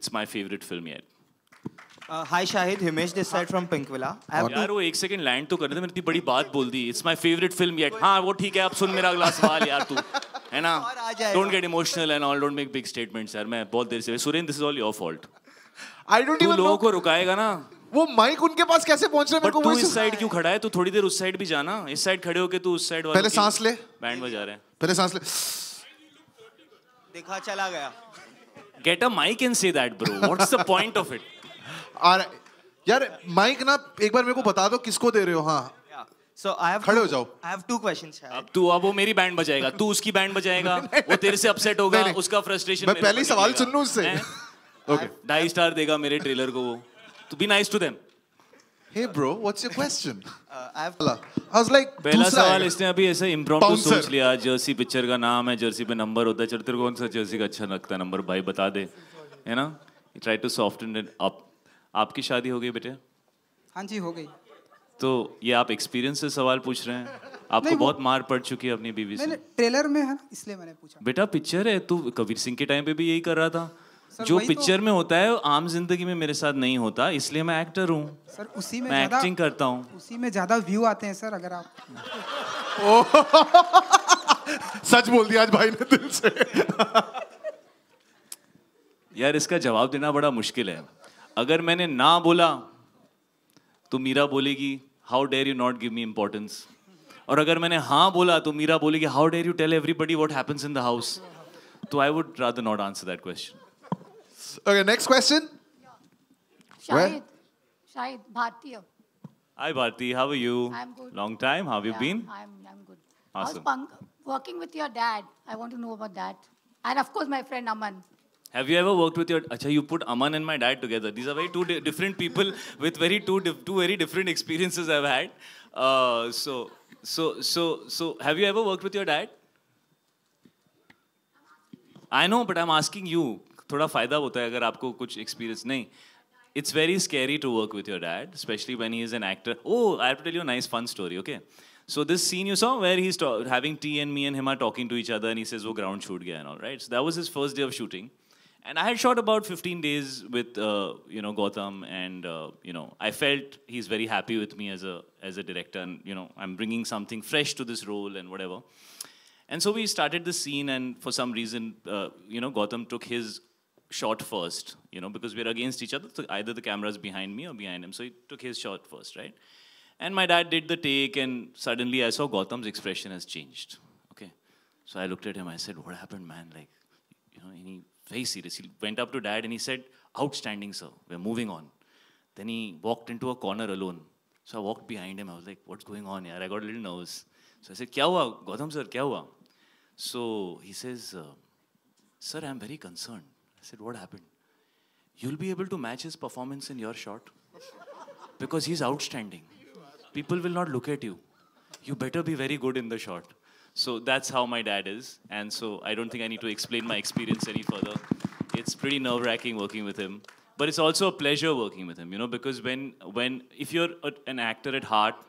it's my favorite film yet. Hi Shahid Himesh Desai from Pinkvilla यार वो एक सेकंड लैंड तो कर दे मैंने इतनी बड़ी बात बोल दी it's my favourite film yet हाँ वो ठीक है अब सुन मेरा अगला सवाल यार तू है ना don't get emotional and all don't make big statements यार मैं बहुत देर से Surendra this is all your fault I don't even लोगों को रुकाएगा ना वो माइक उनके पास कैसे पहुंच रहा है मेरे को इस साइड क्यों खड़ा है तू थोड़ी देर उस साइड भी जाना इस साइड खड़े होके तू उस साइड पहले सांस ले बैंड बजा रहे हैं पहले सांस ले देखा चला गया Get a mic and say that, bro. What's the point of it? All यार माइक ना एक बार मेरे को बता दो किसको दे रहे हो हाँ सो आई हैव खड़े हो जाओ आई हैव टू क्वेश्चंस अब तू अब वो मेरी बैंड बजाएगा तू उसकी बैंड बजाएगा वो तेरे से अपसेट होगा उसका फ्रस्ट्रेशन मैं पहले सवाल सुन लूं उससे ओके ढाई स्टार देगा मेरे ट्रेलर को वो to be nice to them hey bro what's your question jersey पे नंबर होता है कौन सा जर्सी का अच्छा लगता है नंबर भाई बता दे है ना ट्राई टू आपकी शादी हो गई बेटे हाँ जी हो गई तो ये आप एक्सपीरियंस से सवाल पूछ रहे हैं आपको बहुत मार पड़ चुकी है अपनी बीवी से ट्रेलर में है इसलिए मैंने पूछा बेटा पिक्चर है तू कबीर सिंह के टाइम पे भी यही कर रहा था जो पिक्चर तो- में होता है आम जिंदगी में मेरे साथ नहीं होता इसलिए मैं एक्टर हूँ सर उसी में एक्टिंग करता हूँ उसी में ज्यादा व्यू आते हैं सर अगर आप सच बोल दिया आज भाई ने दिल से यार इसका जवाब देना बड़ा मुश्किल है अगर मैंने ना बोला तो मीरा बोलेगी how dare you not give me importance और अगर मैंने हाँ बोला तो मीरा बोलेगी how dare you tell everybody what happens in the house तो I would rather not answer that question Okay, next question. Shahid. Shahid, Bhartiya. Hi, Bharti. How are you? I'm good. Long time. How have yeah, you been? I'm, I'm good. Awesome. How's working with your dad? I want to know about that. And of course, my friend Aman. Have you ever worked with your? Acha, you put Aman and my dad together. These are very two di different people with very two two very different experiences I've had. Uh, so so so so, have you ever worked with your dad? I know, but I'm asking you. थोड़ा फ़ायदा होता है अगर आपको कुछ experience नहीं it's very scary to work with your dad specially when he is an actor oh I to tell you nice fun story okay so this scene you saw where he having tea and me and Hima talking to each other and he वो ground shoot गया and all right that was his first day of shooting and I had shot about fifteen days with you know Gautam and you know I felt he is very happy with me as a as a director and you know I am bringing something fresh to this role and whatever and so we started this scene and for some reason you know Gautam took his shot first, you know, because we are against each other. So either the camera's behind me or behind him. So he took his shot first, right? And my dad did the take, and suddenly I saw Gotham's expression has changed. Okay. So I looked at him, I said, What happened, man? Like, you know, and he very serious. He went up to dad and he said, Outstanding, sir. We're moving on. Then he walked into a corner alone. So I walked behind him. I was like, What's going on here? I got a little nervous. So I said, Kya hua? Gotham, sir, kya hua? So he says, uh, Sir, I'm very concerned. I said, What happened? You'll be able to match his performance in your shot because he's outstanding. People will not look at you. You better be very good in the shot. So that's how my dad is. And so I don't think I need to explain my experience any further. It's pretty nerve wracking working with him. But it's also a pleasure working with him, you know, because when, when if you're a, an actor at heart,